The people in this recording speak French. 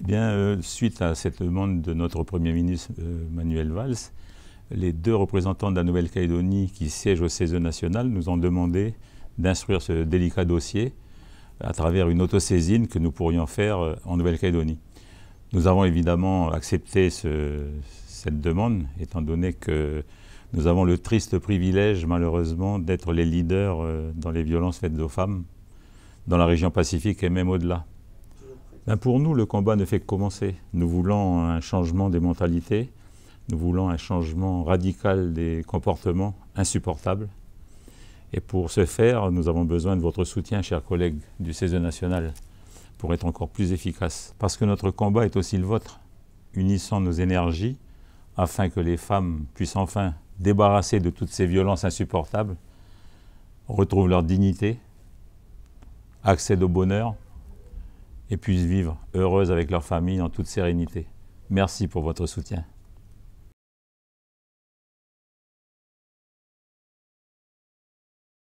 Eh bien, euh, suite à cette demande de notre Premier ministre euh, Manuel Valls, les deux représentants de la Nouvelle-Calédonie qui siègent au CESE national nous ont demandé d'instruire ce délicat dossier à travers une autosaisine que nous pourrions faire euh, en Nouvelle-Calédonie. Nous avons évidemment accepté cette demande, étant donné que nous avons le triste privilège, malheureusement, d'être les leaders dans les violences faites aux femmes dans la région Pacifique et même au-delà. Ben, pour nous, le combat ne fait que commencer. Nous voulons un changement des mentalités, nous voulons un changement radical des comportements insupportables. Et pour ce faire, nous avons besoin de votre soutien, chers collègues du CESE national, pour être encore plus efficaces. Parce que notre combat est aussi le vôtre, unissant nos énergies afin que les femmes puissent enfin, débarrasser de toutes ces violences insupportables, retrouvent leur dignité, accèdent au bonheur et puissent vivre heureuses avec leur famille en toute sérénité. Merci pour votre soutien.